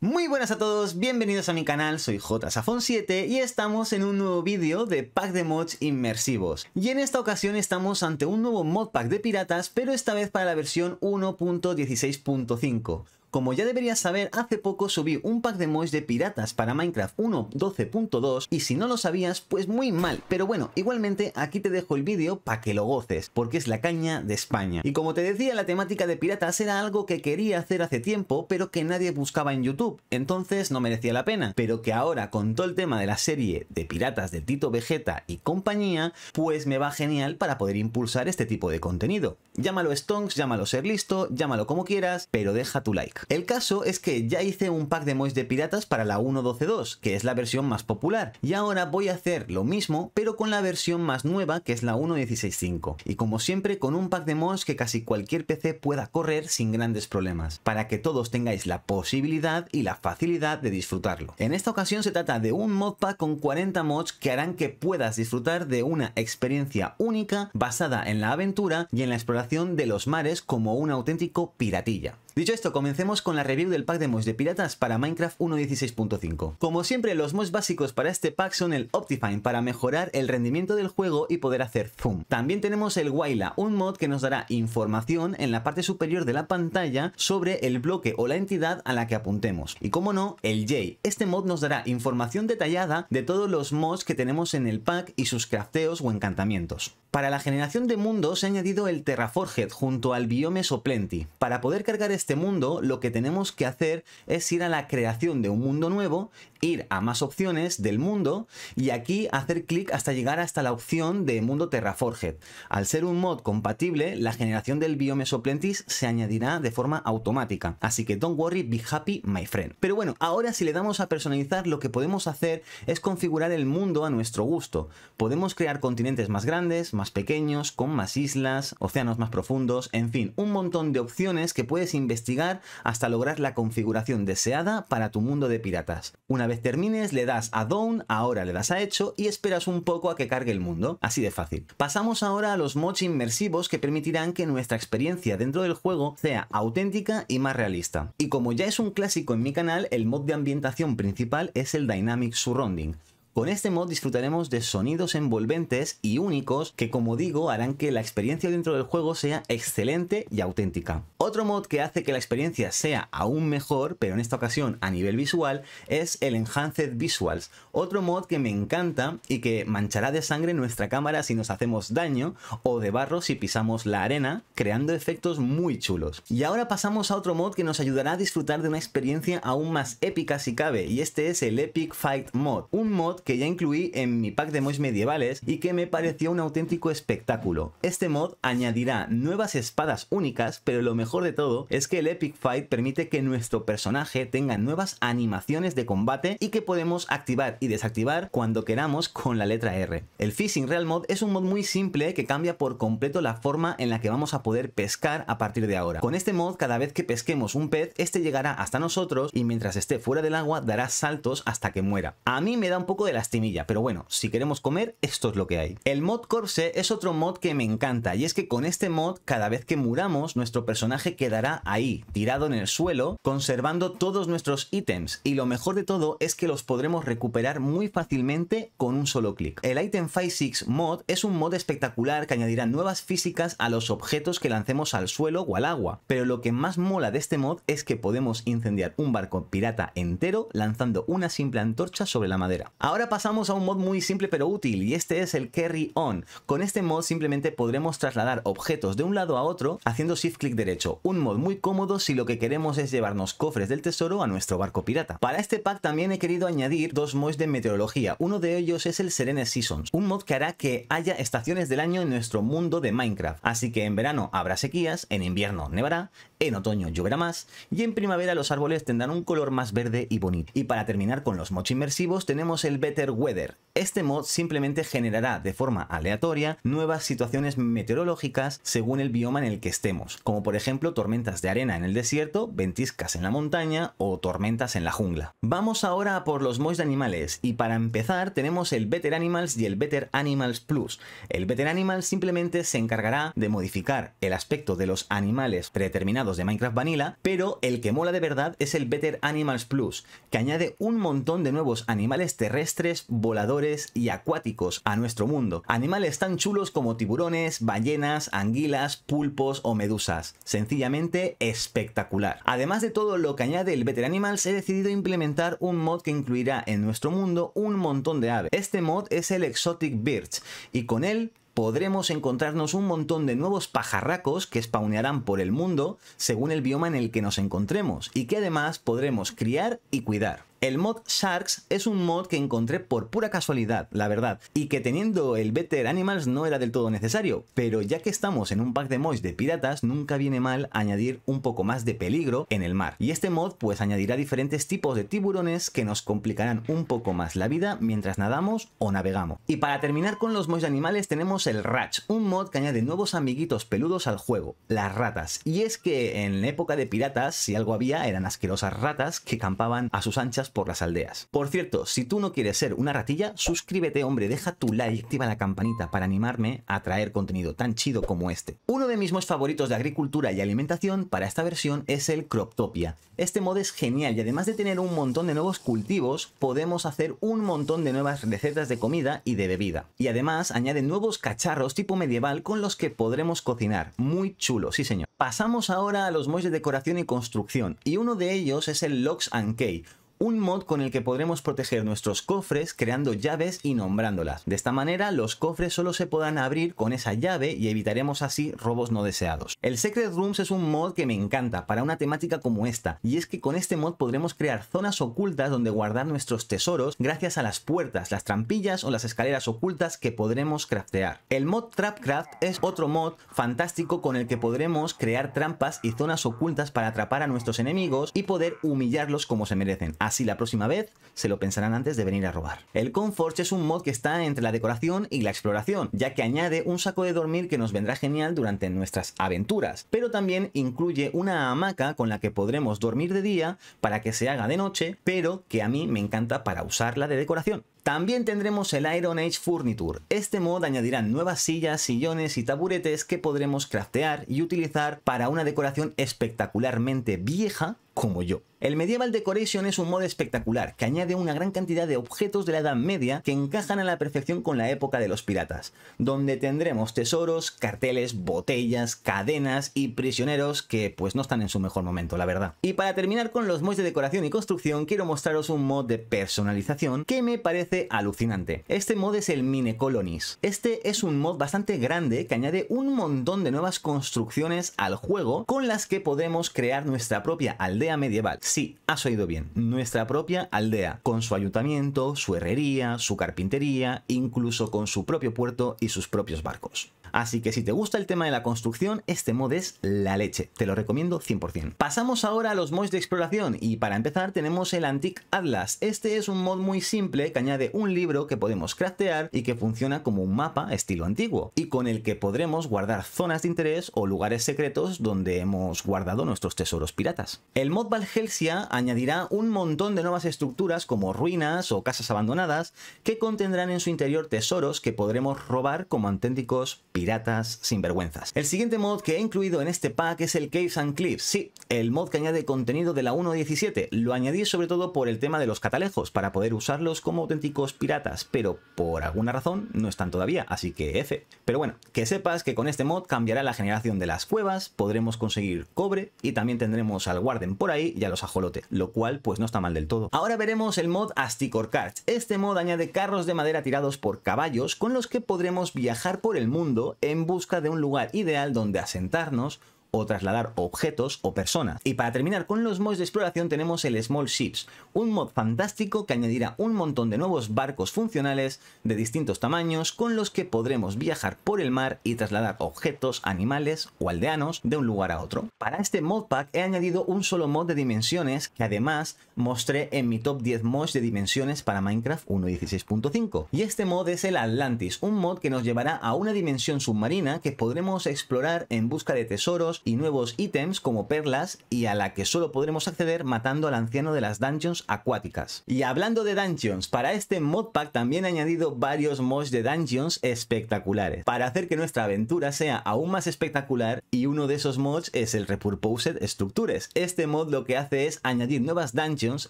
Muy buenas a todos, bienvenidos a mi canal, soy JSafon7 y estamos en un nuevo vídeo de pack de mods inmersivos. Y en esta ocasión estamos ante un nuevo mod pack de piratas, pero esta vez para la versión 1.16.5. Como ya deberías saber, hace poco subí un pack de mods de piratas para Minecraft 1.12.2 y si no lo sabías, pues muy mal. Pero bueno, igualmente aquí te dejo el vídeo para que lo goces, porque es la caña de España. Y como te decía, la temática de piratas era algo que quería hacer hace tiempo, pero que nadie buscaba en YouTube, entonces no merecía la pena. Pero que ahora, con todo el tema de la serie de piratas de Tito Vegeta y compañía, pues me va genial para poder impulsar este tipo de contenido. Llámalo Stonks, llámalo ser listo, llámalo como quieras, pero deja tu like. El caso es que ya hice un pack de mods de piratas para la 1.12.2, que es la versión más popular, y ahora voy a hacer lo mismo, pero con la versión más nueva, que es la 1.16.5, y como siempre con un pack de mods que casi cualquier PC pueda correr sin grandes problemas, para que todos tengáis la posibilidad y la facilidad de disfrutarlo. En esta ocasión se trata de un modpack con 40 mods que harán que puedas disfrutar de una experiencia única basada en la aventura y en la exploración de los mares como un auténtico piratilla. Dicho esto, comencemos con la review del pack de mods de piratas para Minecraft 1.16.5. Como siempre, los mods básicos para este pack son el Optifine para mejorar el rendimiento del juego y poder hacer zoom. También tenemos el Waila, un mod que nos dará información en la parte superior de la pantalla sobre el bloque o la entidad a la que apuntemos. Y como no, el J. Este mod nos dará información detallada de todos los mods que tenemos en el pack y sus crafteos o encantamientos. Para la generación de mundos ha añadido el Terraforged junto al biome Soplenty. Para poder cargar este mundo lo que tenemos que hacer es ir a la creación de un mundo nuevo, ir a más opciones del mundo y aquí hacer clic hasta llegar hasta la opción de mundo Terraforged. Al ser un mod compatible, la generación del biome Soplenty se añadirá de forma automática. Así que don't worry, be happy my friend. Pero bueno, ahora si le damos a personalizar lo que podemos hacer es configurar el mundo a nuestro gusto. Podemos crear continentes más grandes, más pequeños, con más islas, océanos más profundos, en fin, un montón de opciones que puedes investigar hasta lograr la configuración deseada para tu mundo de piratas. Una vez termines le das a Dawn, ahora le das a Hecho y esperas un poco a que cargue el mundo, así de fácil. Pasamos ahora a los mods inmersivos que permitirán que nuestra experiencia dentro del juego sea auténtica y más realista. Y como ya es un clásico en mi canal, el mod de ambientación principal es el Dynamic Surrounding, con este mod disfrutaremos de sonidos envolventes y únicos que como digo harán que la experiencia dentro del juego sea excelente y auténtica. Otro mod que hace que la experiencia sea aún mejor, pero en esta ocasión a nivel visual, es el Enhanced Visuals, otro mod que me encanta y que manchará de sangre nuestra cámara si nos hacemos daño o de barro si pisamos la arena, creando efectos muy chulos. Y ahora pasamos a otro mod que nos ayudará a disfrutar de una experiencia aún más épica si cabe, y este es el Epic Fight Mod, un mod que ya incluí en mi pack de mods medievales y que me pareció un auténtico espectáculo. Este mod añadirá nuevas espadas únicas, pero lo mejor de todo es que el Epic Fight permite que nuestro personaje tenga nuevas animaciones de combate y que podemos activar y desactivar cuando queramos con la letra R. El Fishing Real Mod es un mod muy simple que cambia por completo la forma en la que vamos a poder pescar a partir de ahora. Con este mod, cada vez que pesquemos un pez, este llegará hasta nosotros y mientras esté fuera del agua dará saltos hasta que muera. A mí me da un poco de la lastimilla, pero bueno, si queremos comer, esto es lo que hay. El mod corse es otro mod que me encanta, y es que con este mod, cada vez que muramos, nuestro personaje quedará ahí, tirado en el suelo, conservando todos nuestros ítems, y lo mejor de todo es que los podremos recuperar muy fácilmente con un solo clic. El Item physics mod es un mod espectacular que añadirá nuevas físicas a los objetos que lancemos al suelo o al agua, pero lo que más mola de este mod es que podemos incendiar un barco pirata entero lanzando una simple antorcha sobre la madera. Ahora Ahora pasamos a un mod muy simple pero útil y este es el Carry On. Con este mod simplemente podremos trasladar objetos de un lado a otro haciendo shift clic derecho. Un mod muy cómodo si lo que queremos es llevarnos cofres del tesoro a nuestro barco pirata. Para este pack también he querido añadir dos mods de meteorología. Uno de ellos es el Serene Seasons, un mod que hará que haya estaciones del año en nuestro mundo de Minecraft. Así que en verano habrá sequías, en invierno nevará, en otoño lloverá más y en primavera los árboles tendrán un color más verde y bonito. Y para terminar con los mods inmersivos tenemos el Better Weather. Este mod simplemente generará de forma aleatoria nuevas situaciones meteorológicas según el bioma en el que estemos, como por ejemplo tormentas de arena en el desierto, ventiscas en la montaña o tormentas en la jungla. Vamos ahora por los mods de animales y para empezar tenemos el Better Animals y el Better Animals Plus. El Better Animals simplemente se encargará de modificar el aspecto de los animales predeterminados de Minecraft Vanilla, pero el que mola de verdad es el Better Animals Plus, que añade un montón de nuevos animales terrestres voladores y acuáticos a nuestro mundo. Animales tan chulos como tiburones, ballenas, anguilas, pulpos o medusas. Sencillamente espectacular. Además de todo lo que añade el Better Animals, he decidido implementar un mod que incluirá en nuestro mundo un montón de aves. Este mod es el Exotic Birch y con él podremos encontrarnos un montón de nuevos pajarracos que spawnearán por el mundo según el bioma en el que nos encontremos y que además podremos criar y cuidar. El mod Sharks es un mod que encontré por pura casualidad, la verdad, y que teniendo el Better Animals no era del todo necesario, pero ya que estamos en un pack de mods de piratas, nunca viene mal añadir un poco más de peligro en el mar. Y este mod pues añadirá diferentes tipos de tiburones que nos complicarán un poco más la vida mientras nadamos o navegamos. Y para terminar con los mods de animales tenemos el Ratch, un mod que añade nuevos amiguitos peludos al juego, las ratas. Y es que en la época de piratas, si algo había, eran asquerosas ratas que campaban a sus anchas por las aldeas. Por cierto, si tú no quieres ser una ratilla, suscríbete hombre, deja tu like, activa la campanita para animarme a traer contenido tan chido como este. Uno de mis favoritos de agricultura y alimentación para esta versión es el Croptopia. Este mod es genial y además de tener un montón de nuevos cultivos, podemos hacer un montón de nuevas recetas de comida y de bebida. Y además añade nuevos cacharros tipo medieval con los que podremos cocinar. Muy chulo, sí señor. Pasamos ahora a los mods de decoración y construcción, y uno de ellos es el Locks and Key, un mod con el que podremos proteger nuestros cofres creando llaves y nombrándolas. De esta manera los cofres solo se podrán abrir con esa llave y evitaremos así robos no deseados. El Secret Rooms es un mod que me encanta para una temática como esta y es que con este mod podremos crear zonas ocultas donde guardar nuestros tesoros gracias a las puertas, las trampillas o las escaleras ocultas que podremos craftear. El mod Trapcraft es otro mod fantástico con el que podremos crear trampas y zonas ocultas para atrapar a nuestros enemigos y poder humillarlos como se merecen. Así la próxima vez se lo pensarán antes de venir a robar. El Comforge es un mod que está entre la decoración y la exploración, ya que añade un saco de dormir que nos vendrá genial durante nuestras aventuras, pero también incluye una hamaca con la que podremos dormir de día para que se haga de noche, pero que a mí me encanta para usarla de decoración. También tendremos el Iron Age Furniture. Este mod añadirá nuevas sillas, sillones y taburetes que podremos craftear y utilizar para una decoración espectacularmente vieja como yo. El Medieval Decoration es un mod espectacular que añade una gran cantidad de objetos de la Edad Media que encajan a la perfección con la época de los piratas, donde tendremos tesoros, carteles, botellas, cadenas y prisioneros que pues no están en su mejor momento, la verdad. Y para terminar con los mods de decoración y construcción, quiero mostraros un mod de personalización que me parece alucinante. Este mod es el Mine Colonies. Este es un mod bastante grande que añade un montón de nuevas construcciones al juego con las que podemos crear nuestra propia aldea medieval. Sí, has oído bien, nuestra propia aldea, con su ayuntamiento, su herrería, su carpintería, incluso con su propio puerto y sus propios barcos. Así que si te gusta el tema de la construcción, este mod es la leche. Te lo recomiendo 100%. Pasamos ahora a los mods de exploración y para empezar tenemos el Antique Atlas. Este es un mod muy simple que añade de un libro que podemos craftear y que funciona como un mapa estilo antiguo, y con el que podremos guardar zonas de interés o lugares secretos donde hemos guardado nuestros tesoros piratas. El mod Valhelsia añadirá un montón de nuevas estructuras como ruinas o casas abandonadas que contendrán en su interior tesoros que podremos robar como auténticos piratas sinvergüenzas. El siguiente mod que he incluido en este pack es el Caves and Cliffs, sí, el mod que añade contenido de la 1.17, lo añadí sobre todo por el tema de los catalejos, para poder usarlos como auténticos piratas, pero por alguna razón no están todavía, así que F. Pero bueno, que sepas que con este mod cambiará la generación de las cuevas, podremos conseguir cobre y también tendremos al guarden por ahí y a los ajolote, lo cual pues no está mal del todo. Ahora veremos el mod Asticor Cards. Este mod añade carros de madera tirados por caballos con los que podremos viajar por el mundo en busca de un lugar ideal donde asentarnos o trasladar objetos o personas. Y para terminar con los mods de exploración tenemos el Small Ships, un mod fantástico que añadirá un montón de nuevos barcos funcionales de distintos tamaños con los que podremos viajar por el mar y trasladar objetos, animales o aldeanos de un lugar a otro. Para este mod pack he añadido un solo mod de dimensiones que además mostré en mi top 10 mods de dimensiones para Minecraft 1.16.5. Y este mod es el Atlantis, un mod que nos llevará a una dimensión submarina que podremos explorar en busca de tesoros y nuevos ítems como perlas y a la que solo podremos acceder matando al anciano de las dungeons acuáticas. Y hablando de dungeons, para este modpack también he añadido varios mods de dungeons espectaculares, para hacer que nuestra aventura sea aún más espectacular y uno de esos mods es el Repurposed Structures. Este mod lo que hace es añadir nuevas dungeons,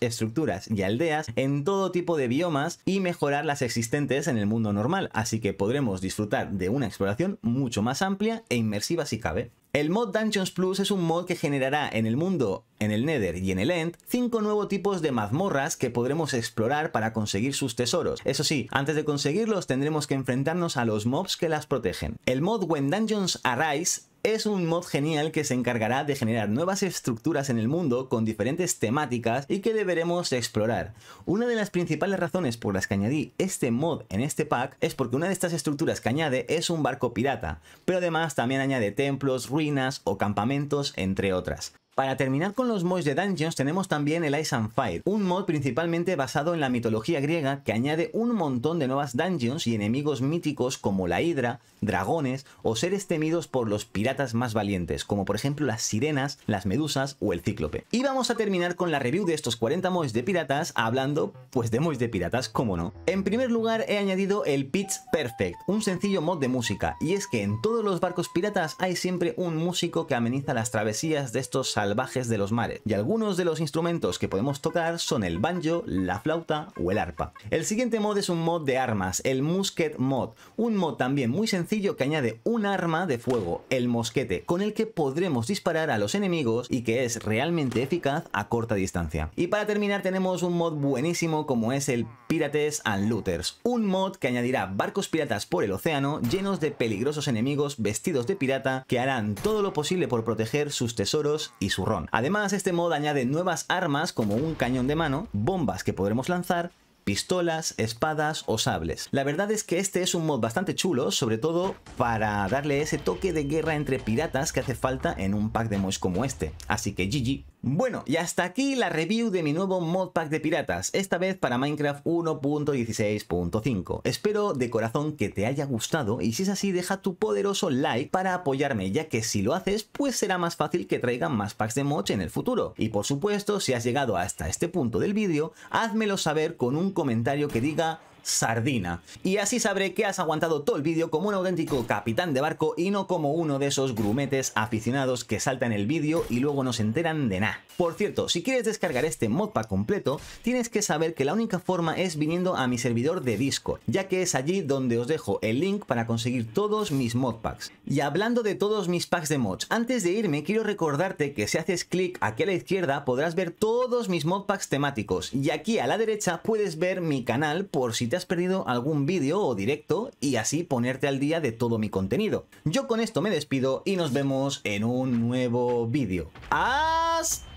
estructuras y aldeas en todo tipo de biomas y mejorar las existentes en el mundo normal, así que podremos disfrutar de una exploración mucho más amplia e inmersiva si cabe. El mod Dungeons Plus es un mod que generará en el mundo, en el Nether y en el End, cinco nuevos tipos de mazmorras que podremos explorar para conseguir sus tesoros. Eso sí, antes de conseguirlos tendremos que enfrentarnos a los mobs que las protegen. El mod When Dungeons Arise es un mod genial que se encargará de generar nuevas estructuras en el mundo con diferentes temáticas y que deberemos explorar. Una de las principales razones por las que añadí este mod en este pack es porque una de estas estructuras que añade es un barco pirata, pero además también añade templos, ruinas o campamentos, entre otras. Para terminar con los mods de Dungeons tenemos también el Ice and Fire, un mod principalmente basado en la mitología griega que añade un montón de nuevas dungeons y enemigos míticos como la hidra, dragones o seres temidos por los piratas más valientes, como por ejemplo las sirenas, las medusas o el cíclope. Y vamos a terminar con la review de estos 40 mods de piratas hablando pues de mods de piratas, cómo no. En primer lugar he añadido el Pitch Perfect, un sencillo mod de música, y es que en todos los barcos piratas hay siempre un músico que ameniza las travesías de estos salvajes salvajes de los mares, y algunos de los instrumentos que podemos tocar son el banjo, la flauta o el arpa. El siguiente mod es un mod de armas, el musket mod, un mod también muy sencillo que añade un arma de fuego, el mosquete, con el que podremos disparar a los enemigos y que es realmente eficaz a corta distancia. Y para terminar tenemos un mod buenísimo como es el Pirates and Looters, un mod que añadirá barcos piratas por el océano llenos de peligrosos enemigos vestidos de pirata que harán todo lo posible por proteger sus tesoros y sus Además, este mod añade nuevas armas como un cañón de mano, bombas que podremos lanzar, pistolas, espadas o sables. La verdad es que este es un mod bastante chulo, sobre todo para darle ese toque de guerra entre piratas que hace falta en un pack de mods como este. Así que GG. Bueno, y hasta aquí la review de mi nuevo modpack de piratas, esta vez para Minecraft 1.16.5. Espero de corazón que te haya gustado y si es así deja tu poderoso like para apoyarme, ya que si lo haces pues será más fácil que traigan más packs de mods en el futuro. Y por supuesto, si has llegado hasta este punto del vídeo, házmelo saber con un comentario que diga sardina. Y así sabré que has aguantado todo el vídeo como un auténtico capitán de barco y no como uno de esos grumetes aficionados que saltan el vídeo y luego no se enteran de nada. Por cierto, si quieres descargar este modpack completo, tienes que saber que la única forma es viniendo a mi servidor de Discord, ya que es allí donde os dejo el link para conseguir todos mis modpacks. Y hablando de todos mis packs de mods, antes de irme quiero recordarte que si haces clic aquí a la izquierda podrás ver todos mis modpacks temáticos y aquí a la derecha puedes ver mi canal por si te has perdido algún vídeo o directo y así ponerte al día de todo mi contenido. Yo con esto me despido y nos vemos en un nuevo vídeo. ¡Hasta!